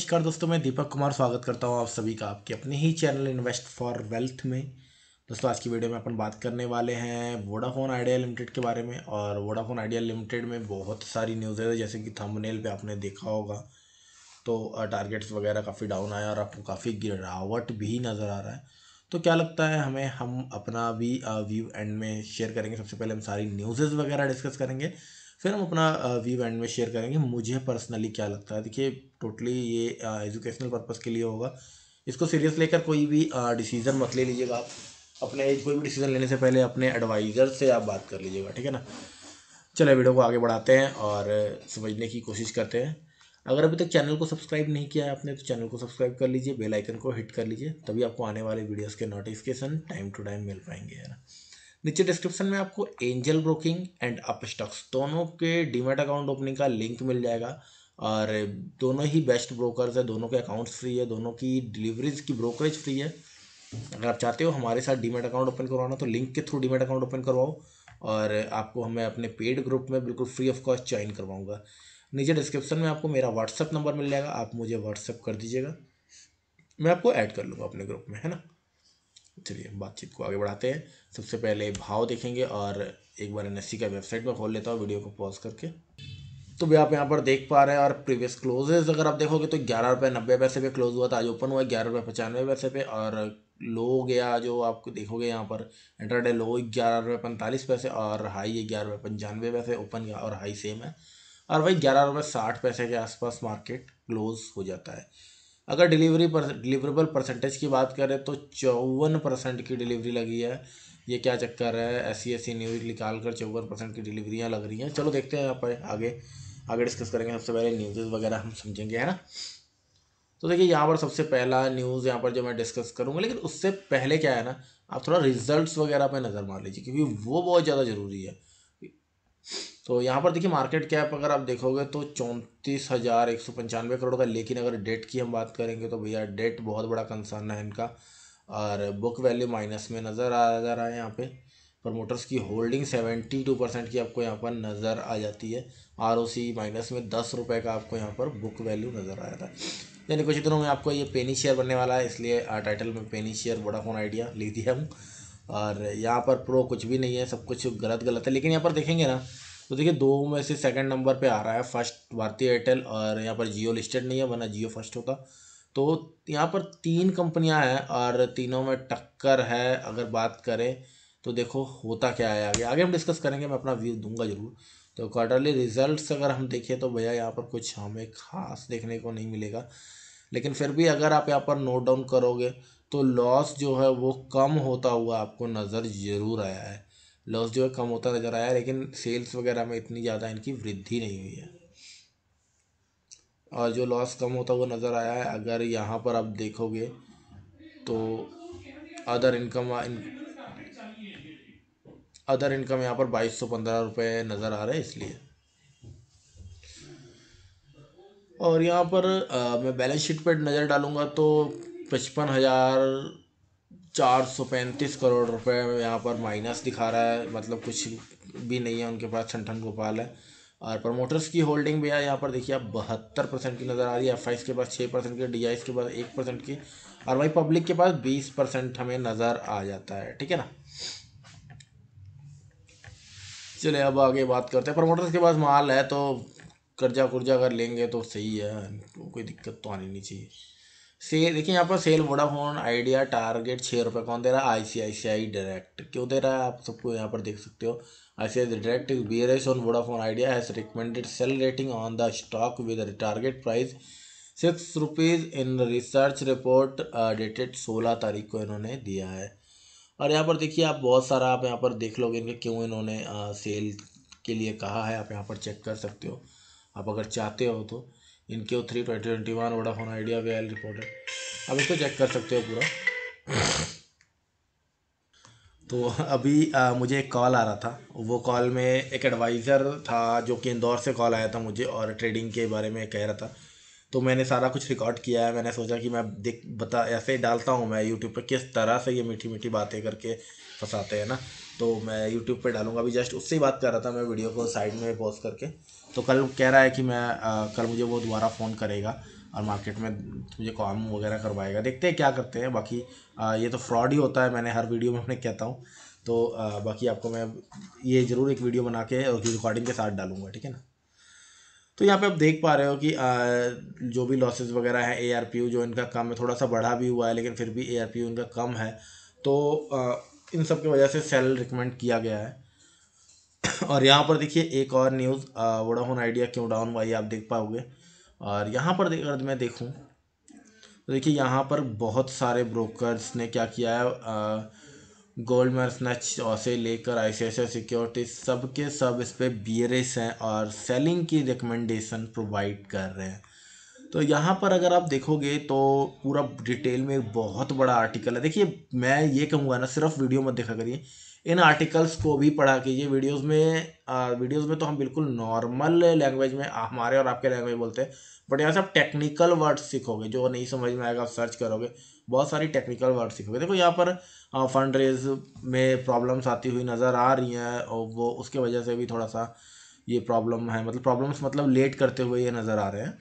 नमस्कार दोस्तों मैं दीपक कुमार स्वागत करता हूं आप सभी का आपके अपने ही चैनल इन्वेस्ट फॉर वेल्थ में दोस्तों आज की वीडियो में अपन बात करने वाले हैं वोडाफोन आइडिया लिमिटेड के बारे में और वोडाफोन आइडिया लिमिटेड में बहुत सारी न्यूज़ है जैसे कि थंबनेल पे आपने देखा होगा तो टारगेट्स वगैरह काफ़ी डाउन आया और आपको काफ़ी गिरावट भी नज़र आ रहा है तो क्या लगता है हमें हम अपना भी व्यू एंड में शेयर करेंगे सबसे पहले हम सारी न्यूज़ वगैरह डिस्कस करेंगे फिर हम अपना वी एंड में शेयर करेंगे मुझे पर्सनली क्या लगता है देखिए टोटली ये एजुकेशनल पर्पज़ के लिए होगा इसको सीरियस लेकर कोई भी डिसीज़न मत ले लीजिएगा आप अपने कोई भी डिसीज़न लेने से पहले अपने एडवाइज़र से आप बात कर लीजिएगा ठीक है ना चले वीडियो को आगे बढ़ाते हैं और समझने की कोशिश करते हैं अगर अभी तक चैनल को सब्सक्राइब नहीं किया है आपने तो चैनल को सब्सक्राइब कर लीजिए बेल आइकन को हिट कर लीजिए तभी आपको आने वाले वीडियोस के नोटिफिकेशन टाइम टू टाइम मिल पाएंगे है ना नीचे डिस्क्रिप्शन में आपको Angel Broking and Upstox दोनों के डीमेट अकाउंट ओपनिंग का लिंक मिल जाएगा और दोनों ही बेस्ट ब्रोकर्स है दोनों के अकाउंट्स फ्री है दोनों की डिलीवरीज की ब्रोकरेज फ्री है अगर आप चाहते हो हमारे साथ डीमेट अकाउंट ओपन करवाना तो लिंक के थ्रू डीमेट अकाउंट ओपन करवाओ और आपको हमें अपने पेड ग्रुप में बिल्कुल फ्री ऑफ कॉस्ट ज्वाइन करवाऊंगा नीचे डिस्क्रिप्शन में आपको मेरा व्हाट्सअप नंबर मिल जाएगा आप मुझे व्हाट्सअप कर दीजिएगा मैं आपको ऐड कर लूँगा अपने ग्रुप में है ना चलिए बातचीत को आगे बढ़ाते हैं सबसे पहले भाव देखेंगे और एक बार एन का वेबसाइट में खोल लेता हूँ वीडियो को पॉज करके तो भी आप यहाँ पर देख पा रहे हैं और प्रीवियस क्लोजेज अगर आप देखोगे तो ग्यारह रुपये नब्बे पैसे पे क्लोज हुआ था आज ओपन हुआ ग्यारह रुपये पचानवे पैसे पे और लो गया जो आप देखोगे यहाँ पर इंटरडे लो ग्यारह रुपये पैंतालीस पैसे और हाई ग्यारह रुपये पंचानवे पैसे ओपन गया और हाई सेम है और वही ग्यारह रुपये साठ पैसे के आसपास मार्केट क्लोज हो जाता है अगर डिलीवरी पर डिलीवरेबल परसेंटेज की बात करें तो चौवन परसेंट की डिलीवरी लगी है ये क्या चक्कर है एस सी न्यूज निकाल कर चौवन परसेंट की डिलीवरियाँ लग रही हैं चलो देखते हैं यहाँ पर आगे आगे डिस्कस करेंगे सबसे पहले न्यूज़ वगैरह हम समझेंगे है ना तो देखिए यहाँ पर सबसे पहला न्यूज़ यहाँ पर जो मैं डिस्कस करूँगा लेकिन उससे पहले क्या है ना आप थोड़ा रिजल्ट्स वगैरह पर नज़र मार लीजिए क्योंकि वो बहुत ज़्यादा ज़रूरी है तो यहाँ पर देखिए मार्केट कैप अगर आप देखोगे तो चौंतीस हज़ार एक सौ पंचानवे करोड़ का लेकिन अगर डेट की हम बात करेंगे तो भैया डेट बहुत बड़ा कंसर्न है इनका और बुक वैल्यू माइनस में नज़र आ जा रहा है यहाँ पे प्रमोटर्स की होल्डिंग सेवेंटी टू परसेंट की आपको यहाँ पर नज़र आ जाती है आर ओ सी माइनस में दस रुपये का आपको यहाँ पर बुक वैल्यू नज़र आ जाता है यानी कुछ दिनों में आपको ये पेनी शेयर बनने वाला है इसलिए टाइटल में penny share Vodafone Idea लिख दिया हम और यहाँ पर प्रो कुछ भी नहीं है सब कुछ गलत गलत है लेकिन यहाँ पर देखेंगे ना तो देखिए दो में से सेकंड नंबर पे आ रहा है फर्स्ट भारतीय एयरटेल और यहाँ पर जियो लिस्टेड नहीं है वरना जियो फर्स्ट होता तो यहाँ पर तीन कंपनियाँ हैं और तीनों में टक्कर है अगर बात करें तो देखो होता क्या है आगे आगे हम डिस्कस करेंगे मैं अपना व्यू दूंगा जरूर तो क्वार्टरली रिजल्ट्स अगर हम देखें तो भैया यहाँ पर कुछ हमें खास देखने को नहीं मिलेगा लेकिन फिर भी अगर आप यहाँ पर नोट डाउन करोगे तो लॉस जो है वो कम होता हुआ आपको नज़र ज़रूर आया है लॉस जो है कम होता नज़र आया लेकिन सेल्स वगैरह में इतनी ज़्यादा इनकी वृद्धि नहीं हुई है और जो लॉस कम होता हुआ नज़र आया है अगर यहाँ पर आप देखोगे तो अदर इनकम अदर इनकम यहाँ पर बाईस सौ पंद्रह रुपये नज़र आ रहे हैं इसलिए और यहाँ पर आ, मैं बैलेंस शीट पर नज़र डालूँगा तो पचपन हज़ार चार सौ पैंतीस करोड़ रुपए यहाँ पर माइनस दिखा रहा है मतलब कुछ भी नहीं है उनके पास छंठन गोपाल है और प्रमोटर्स की होल्डिंग भी है यहाँ पर देखिए आप बहत्तर परसेंट की नज़र आ रही है एफ के पास छः परसेंट की डी के पास एक परसेंट की और वही पब्लिक के पास बीस परसेंट हमें नज़र आ जाता है ठीक है ना चलिए अब आगे बात करते हैं प्रमोटर्स के पास माल है तो कर्जा कुर्जा अगर लेंगे तो सही है कोई दिक्कत तो आनी नहीं चाहिए से देखिए यहाँ पर सेल वोडाफोन आइडिया टारगेट छः रुपये कौन दे रहा है आई डायरेक्ट क्यों दे रहा है आप सबको यहाँ पर देख सकते हो I C direct s on Vodafone Idea has recommended sell rating on the stock with target price six rupees in research report dated सोलह तारीख को इन्होंने दिया है और यहाँ पर देखिए आप बहुत सारा आप यहाँ पर देख लोगे इनके क्यों इन्होंने सेल uh, के लिए कहा है आप यहाँ पर चेक कर सकते हो आप अगर चाहते हो तो in Q three twenty twenty one phone Idea वे एल रिपोर्टेड अब इसको चेक कर सकते हो पूरा तो अभी आ, मुझे एक कॉल आ रहा था वो कॉल में एक एडवाइज़र था जो कि इंदौर से कॉल आया था मुझे और ट्रेडिंग के बारे में कह रहा था तो मैंने सारा कुछ रिकॉर्ड किया है मैंने सोचा कि मैं देख बता ऐसे ही डालता हूँ मैं यूट्यूब पर किस तरह से ये मीठी मीठी बातें करके फंसाते हैं ना तो मैं यूट्यूब पे डालूंगा अभी जस्ट उससे ही बात कर रहा था मैं वीडियो को साइड में पॉज करके तो कल कह रहा है कि मैं आ, कल मुझे वो दोबारा फ़ोन करेगा और मार्केट में मुझे काम वगैरह करवाएगा देखते हैं क्या करते हैं बाकी आ, ये तो फ्रॉड ही होता है मैंने हर वीडियो में अपने कहता हूँ तो आ, बाकी आपको मैं ये ज़रूर एक वीडियो बना के और रिकॉर्डिंग के साथ डालूंगा ठीक है ना तो यहाँ पे आप देख पा रहे हो कि आ, जो भी लॉसेज वगैरह हैं ए जो इनका कम है थोड़ा सा बढ़ा भी हुआ है लेकिन फिर भी ए इनका कम है तो आ, इन सब की वजह से सेल रिकमेंड किया गया है और यहाँ पर देखिए एक और न्यूज़ वोडाफोन आइडिया क्यों डाउन हुआ आप देख पाओगे और यहाँ पर अगर मैं देखूँ तो देखिए यहाँ पर बहुत सारे ब्रोकर्स ने क्या किया है गोल्ड और से लेकर आई सी आई सिक्योरिटी सब के सब इस पर बी हैं और सेलिंग की रिकमेंडेशन प्रोवाइड कर रहे हैं तो यहाँ पर अगर आप देखोगे तो पूरा डिटेल में बहुत बड़ा आर्टिकल है देखिए मैं ये कहूँगा ना सिर्फ वीडियो मत देखा करिए इन आर्टिकल्स को भी पढ़ा कीजिए वीडियोस में आ, वीडियोस में तो हम बिल्कुल नॉर्मल लैंग्वेज में हमारे और आपके लैंग्वेज बोलते हैं बट यहाँ से आप टेक्निकल वर्ड्स सीखोगे जो नहीं समझ में आएगा आप सर्च करोगे बहुत सारी टेक्निकल वर्ड सीखोगे देखो यहाँ पर फंड रेज में प्रॉब्लम्स आती हुई नज़र आ रही हैं और वो उसके वजह से भी थोड़ा सा ये प्रॉब्लम है मतलब प्रॉब्लम्स मतलब लेट करते हुए ये नज़र आ रहे हैं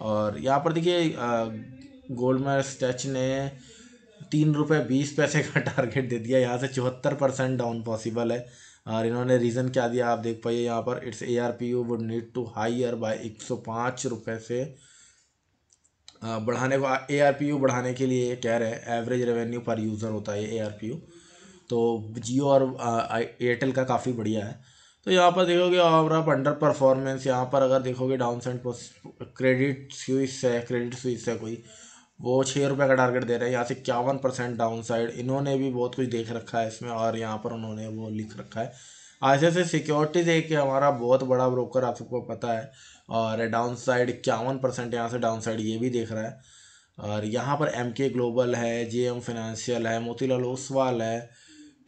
और यहाँ पर देखिए गोल्डमैन स्टच ने तीन रुपये बीस पैसे का टारगेट दे दिया यहाँ से चौहत्तर परसेंट डाउन पॉसिबल है और इन्होंने रीज़न क्या दिया आप देख पाइए यहाँ पर it's A R P U would need to higher by एक सौ पाँच रुपये से बढ़ाने को ए आर पी यू बढ़ाने के लिए कह रहे हैं एवरेज रेवेन्यू पर यूज़र होता है ए आर पी यू तो जियो और एयरटेल का काफ़ी बढ़िया है तो यहाँ पर देखोगे और आप अंडर परफॉर्मेंस यहाँ पर अगर देखोगे डाउन सेंड क्रेडिट स्विस है क्रेडिट स्विस है कोई वो छः रुपये का टारगेट दे रहे हैं यहाँ से इक्यावन परसेंट डाउन साइड इन्होंने भी बहुत कुछ देख रखा है इसमें और यहाँ पर उन्होंने वो लिख रखा है ऐसे ऐसे सिक्योरिटीज एक हमारा बहुत बड़ा ब्रोकर आप सबको पता है और डाउन साइड इक्यावन परसेंट यहाँ से डाउन साइड ये भी देख रहा है और यहाँ पर एम के ग्लोबल है जे एम फाइनेंशियल है मोतीलाल ओसवाल है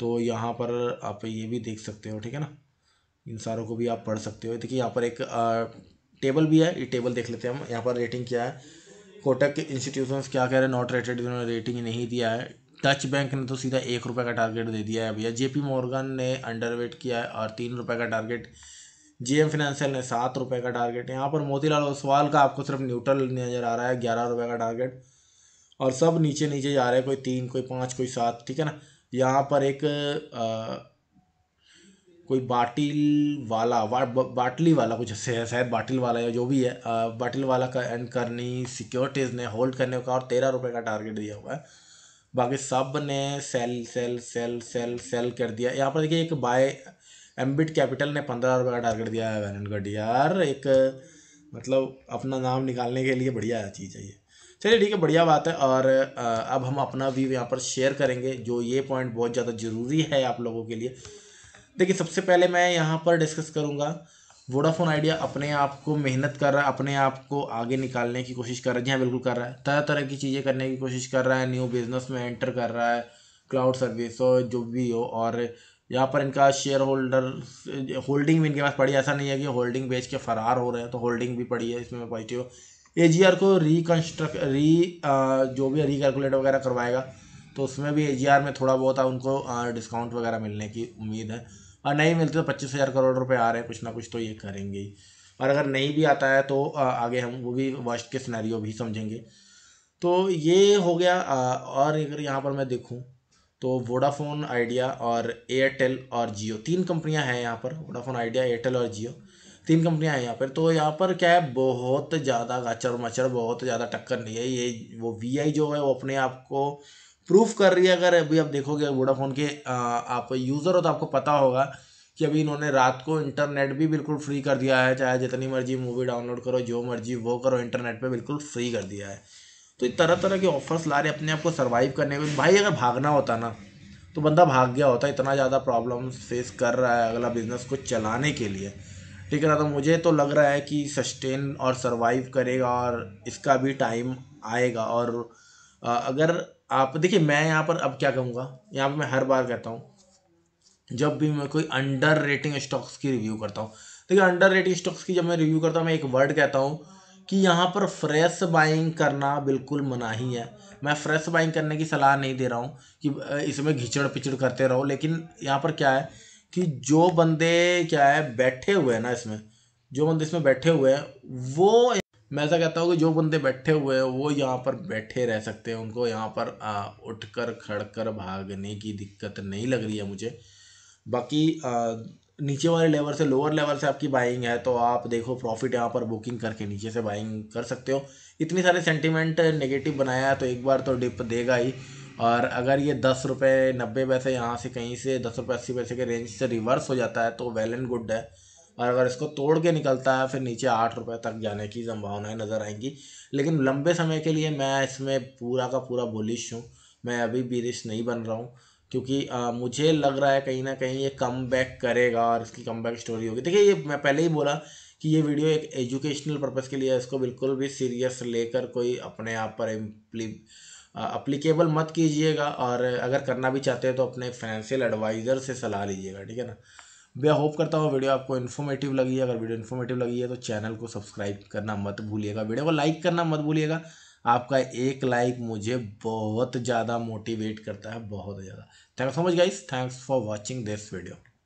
तो यहाँ पर आप ये भी देख सकते हो ठीक है ना इन सारों को भी आप पढ़ सकते हो देखिए यहाँ पर एक टेबल भी है ये टेबल देख लेते हैं हम यहाँ पर रेटिंग क्या है कोटक इंस्टीट्यूशंस क्या कह रहे हैं नॉट रेटेड इन्होंने रेटिंग नहीं दिया है टच बैंक ने तो सीधा एक रुपये का टारगेट दे दिया है भैया जेपी मॉर्गन ने अंडरवेट किया है और तीन रुपये का टारगेट जे एम फिनेंशियल ने सात रुपये का टारगेट यहाँ पर मोतीलाल ओसवाल का आपको सिर्फ न्यूट्रल नज़र आ रहा है ग्यारह रुपये का टारगेट और सब नीचे नीचे जा रहे हैं कोई तीन कोई पाँच कोई सात ठीक है ना यहाँ पर एक आ, कोई बाटिल वाला वा, बाटली वाला कुछ है शायद बाटिल वाला या जो भी है बाटिल वाला का एंड करनी सिक्योरिटीज़ ने होल्ड करने का और तेरह रुपये का टारगेट दिया हुआ है बाकी सब ने sell sell sell sell sell कर दिया यहाँ पर देखिए एक बाय एम्बिट कैपिटल ने पंद्रह रुपये का टारगेट दिया है वैन गड यार एक मतलब अपना नाम निकालने के लिए बढ़िया चीज़ है ये चलिए ठीक है बढ़िया बात है और अब हम अपना व्यू यहाँ पर शेयर करेंगे जो ये पॉइंट बहुत ज़्यादा ज़रूरी है आप लोगों के लिए देखिए सबसे पहले मैं यहाँ पर डिस्कस करूँगा वोडाफोन आइडिया अपने आप को मेहनत कर रहा है अपने आप को आगे निकालने की कोशिश कर रहा है जी हाँ बिल्कुल कर रहा है तरह तरह की चीज़ें करने की कोशिश कर रहा है न्यू बिजनेस में एंटर कर रहा है क्लाउड सर्विस हो जो भी हो और यहाँ पर इनका शेयर होल्डर होल्डिंग भी इनके पास पड़ी ऐसा नहीं है कि होल्डिंग बेच के फरार हो रहे हैं तो होल्डिंग भी पड़ी है इसमें पॉजिटिव ए जी आर को रिकन्स्ट्रक्ट री आ, जो भी रिकैलकुलेट वगैरह करवाएगा तो उसमें भी ए जी आर में थोड़ा बहुत उनको डिस्काउंट वगैरह मिलने की उम्मीद है और नहीं मिलते तो पच्चीस हज़ार करोड़ रुपए आ रहे हैं कुछ ना कुछ तो ये करेंगे ही और अगर नहीं भी आता है तो आगे हम वो भी वर्स्ट के सिनेरियो भी समझेंगे तो ये हो गया और अगर यहाँ पर मैं देखूँ तो वोडाफोन आइडिया और एयरटेल और जियो तीन कंपनियाँ हैं यहाँ पर वोडाफोन आइडिया एयरटेल और जियो तीन कंपनियाँ हैं यहाँ पर तो यहाँ पर क्या है बहुत ज़्यादा गाचर मचर बहुत ज़्यादा टक्कर नहीं है ये वो वी आई जो है वो अपने आप को प्रूफ कर रही है अगर अभी आप देखोगे वोडाफोन के आप यूज़र हो तो आपको पता होगा कि अभी इन्होंने रात को इंटरनेट भी बिल्कुल फ्री कर दिया है चाहे जितनी मर्जी मूवी डाउनलोड करो जो मर्जी वो करो इंटरनेट पे बिल्कुल फ्री कर दिया है तो ये तरह तरह के ऑफर्स ला रहे अपने आप को सर्वाइव करने में भाई अगर भागना होता ना तो बंदा भाग गया होता इतना ज़्यादा प्रॉब्लम फेस कर रहा है अगला बिजनेस को चलाने के लिए ठीक है ना तो मुझे तो लग रहा है कि सस्टेन और सर्वाइव करेगा और इसका भी टाइम आएगा और अगर आप देखिए मैं यहाँ पर अब क्या कहूँगा यहाँ पर मैं हर बार कहता हूँ जब भी मैं कोई अंडर रेटिंग स्टॉक्स की रिव्यू करता हूँ देखिए अंडर रेटिंग स्टॉक्स की जब मैं रिव्यू करता हूँ मैं एक वर्ड कहता हूँ कि यहाँ पर फ्रेश बाइंग करना बिल्कुल मना ही है मैं फ्रेश बाइंग करने की सलाह नहीं दे रहा हूँ कि इसमें घिचड़ पिचड़ करते रहो लेकिन यहाँ पर क्या है कि जो बंदे क्या है बैठे हुए हैं ना इसमें जो बंदे इसमें बैठे हुए हैं वो मैं ऐसा कहता हूँ कि जो बंदे बैठे हुए हैं वो यहाँ पर बैठे रह सकते हैं उनको यहाँ पर उठ कर खड़ कर भागने की दिक्कत नहीं लग रही है मुझे बाकी आ, नीचे वाले लेवल से लोअर लेवल से आपकी बाइंग है तो आप देखो प्रॉफिट यहाँ पर बुकिंग करके नीचे से बाइंग कर सकते हो इतने सारे सेंटिमेंट नेगेटिव बनाया है तो एक बार तो डिप देगा ही और अगर ये दस रुपये नब्बे पैसे यहाँ से कहीं से दस रुपये अस्सी पैसे के रेंज से रिवर्स हो जाता है तो वेल एंड गुड है और अगर इसको तोड़ के निकलता है फिर नीचे आठ रुपये तक जाने की संभावनाएं नज़र आएंगी लेकिन लंबे समय के लिए मैं इसमें पूरा का पूरा बुलिश हूँ मैं अभी भी रिश नहीं बन रहा हूँ क्योंकि आ, मुझे लग रहा है कहीं ना कहीं ये कम बैक करेगा और इसकी कम बैक स्टोरी होगी देखिए ये मैं पहले ही बोला कि ये वीडियो एक एजुकेशनल पर्पज़ के लिए है इसको बिल्कुल भी सीरियस लेकर कोई अपने आप पर अप्लीकेबल मत कीजिएगा और अगर करना भी चाहते हैं तो अपने फाइनेंशियल एडवाइज़र से सलाह लीजिएगा ठीक है ना मैं होप करता हूँ वीडियो आपको इन्फॉर्मेटिव लगी है अगर वीडियो इन्फॉर्मेटिव लगी है तो चैनल को सब्सक्राइब करना मत भूलिएगा वीडियो को लाइक करना मत भूलिएगा आपका एक लाइक मुझे बहुत ज़्यादा मोटिवेट करता है बहुत ज़्यादा thank so much guys thanks for watching this video